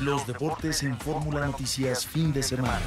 Los deportes en Fórmula Noticias fin de semana.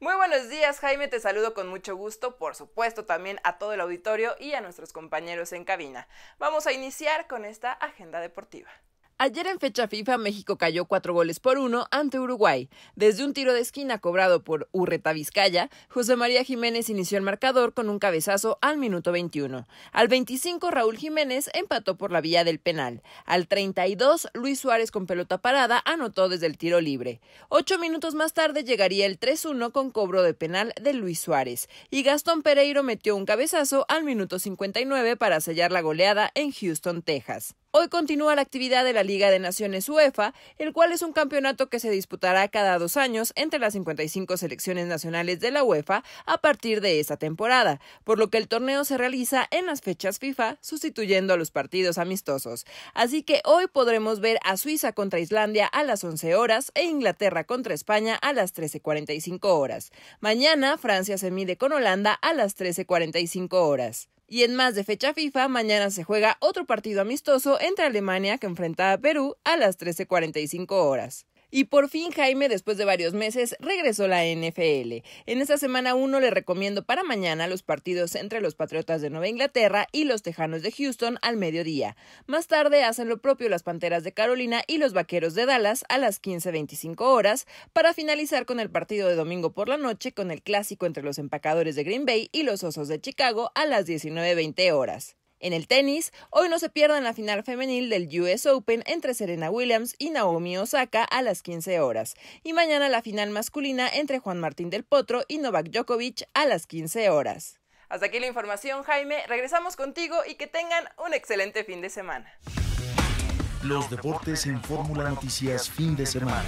Muy buenos días, Jaime, te saludo con mucho gusto, por supuesto también a todo el auditorio y a nuestros compañeros en cabina. Vamos a iniciar con esta agenda deportiva. Ayer en fecha FIFA, México cayó cuatro goles por uno ante Uruguay. Desde un tiro de esquina cobrado por Urreta Vizcaya, José María Jiménez inició el marcador con un cabezazo al minuto 21. Al 25, Raúl Jiménez empató por la vía del penal. Al 32, Luis Suárez con pelota parada anotó desde el tiro libre. Ocho minutos más tarde llegaría el 3-1 con cobro de penal de Luis Suárez. Y Gastón Pereiro metió un cabezazo al minuto 59 para sellar la goleada en Houston, Texas. Hoy continúa la actividad de la Liga de Naciones UEFA, el cual es un campeonato que se disputará cada dos años entre las 55 selecciones nacionales de la UEFA a partir de esta temporada, por lo que el torneo se realiza en las fechas FIFA, sustituyendo a los partidos amistosos. Así que hoy podremos ver a Suiza contra Islandia a las 11 horas e Inglaterra contra España a las 13.45 horas. Mañana Francia se mide con Holanda a las 13.45 horas. Y en más de fecha FIFA, mañana se juega otro partido amistoso entre Alemania que enfrenta a Perú a las 13:45 horas. Y por fin Jaime, después de varios meses, regresó a la NFL. En esta semana uno le recomiendo para mañana los partidos entre los Patriotas de Nueva Inglaterra y los Tejanos de Houston al mediodía. Más tarde hacen lo propio las Panteras de Carolina y los Vaqueros de Dallas a las 15.25 horas, para finalizar con el partido de domingo por la noche con el clásico entre los empacadores de Green Bay y los Osos de Chicago a las 19.20 horas. En el tenis, hoy no se pierdan la final femenil del US Open entre Serena Williams y Naomi Osaka a las 15 horas, y mañana la final masculina entre Juan Martín del Potro y Novak Djokovic a las 15 horas. Hasta aquí la información, Jaime. Regresamos contigo y que tengan un excelente fin de semana. Los deportes en Fórmula Noticias fin de semana.